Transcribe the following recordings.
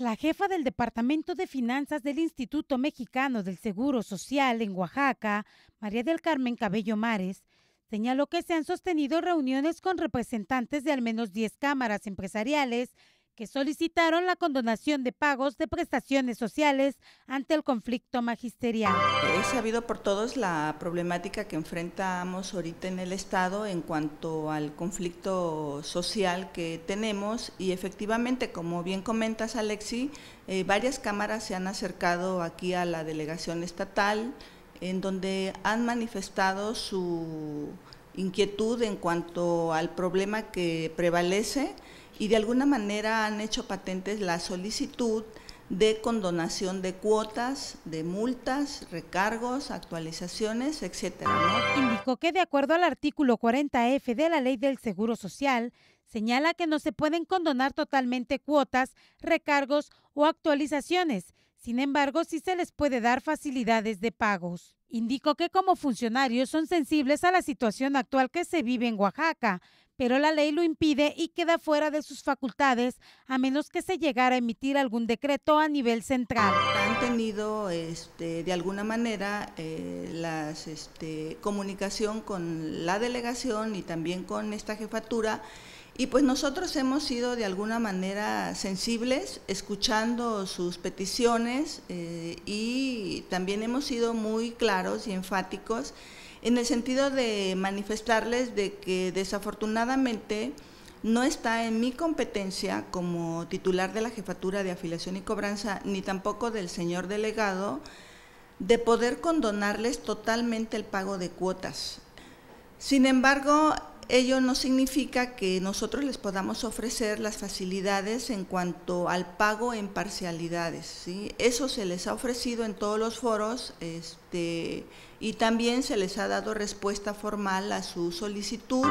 La jefa del Departamento de Finanzas del Instituto Mexicano del Seguro Social en Oaxaca, María del Carmen Cabello Mares, señaló que se han sostenido reuniones con representantes de al menos 10 cámaras empresariales que solicitaron la condonación de pagos de prestaciones sociales ante el conflicto magisterial. Es eh, sabido por todos la problemática que enfrentamos ahorita en el Estado en cuanto al conflicto social que tenemos y efectivamente, como bien comentas Alexi, eh, varias cámaras se han acercado aquí a la delegación estatal en donde han manifestado su inquietud en cuanto al problema que prevalece y de alguna manera han hecho patentes la solicitud de condonación de cuotas, de multas, recargos, actualizaciones, etc. Indicó que de acuerdo al artículo 40F de la Ley del Seguro Social, señala que no se pueden condonar totalmente cuotas, recargos o actualizaciones. Sin embargo, sí se les puede dar facilidades de pagos. Indicó que como funcionarios son sensibles a la situación actual que se vive en Oaxaca, pero la ley lo impide y queda fuera de sus facultades a menos que se llegara a emitir algún decreto a nivel central. Han tenido este, de alguna manera eh, las este, comunicación con la delegación y también con esta jefatura y pues nosotros hemos sido de alguna manera sensibles, escuchando sus peticiones eh, y también hemos sido muy claros y enfáticos en el sentido de manifestarles de que desafortunadamente no está en mi competencia como titular de la jefatura de afiliación y cobranza, ni tampoco del señor delegado, de poder condonarles totalmente el pago de cuotas. Sin embargo, Ello no significa que nosotros les podamos ofrecer las facilidades en cuanto al pago en parcialidades. Eso se les ha ofrecido en todos los foros este, y también se les ha dado respuesta formal a su solicitud.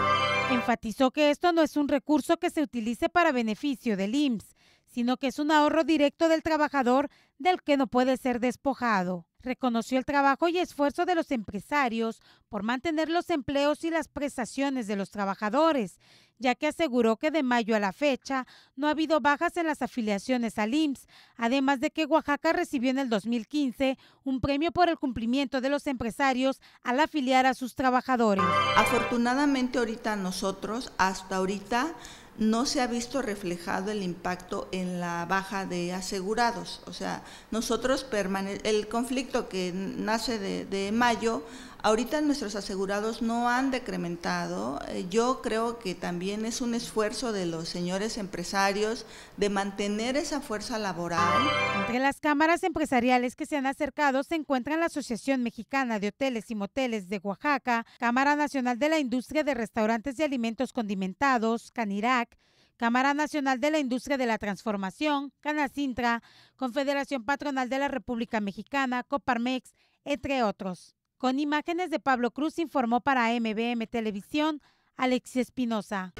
Enfatizó que esto no es un recurso que se utilice para beneficio del IMSS, sino que es un ahorro directo del trabajador del que no puede ser despojado. Reconoció el trabajo y esfuerzo de los empresarios por mantener los empleos y las prestaciones de los trabajadores, ya que aseguró que de mayo a la fecha no ha habido bajas en las afiliaciones al IMSS, además de que Oaxaca recibió en el 2015 un premio por el cumplimiento de los empresarios al afiliar a sus trabajadores. Afortunadamente ahorita nosotros, hasta ahorita, no se ha visto reflejado el impacto en la baja de asegurados. O sea, nosotros permane el conflicto que nace de, de, mayo, ahorita nuestros asegurados no han decrementado. Eh, yo creo que también es un esfuerzo de los señores empresarios de mantener esa fuerza laboral. Entre las cámaras empresariales que se han acercado se encuentran la Asociación Mexicana de Hoteles y Moteles de Oaxaca, Cámara Nacional de la Industria de Restaurantes y Alimentos Condimentados, Canirac, Cámara Nacional de la Industria de la Transformación, Canacintra, Confederación Patronal de la República Mexicana, Coparmex, entre otros. Con imágenes de Pablo Cruz informó para MBM Televisión Alexia Espinosa.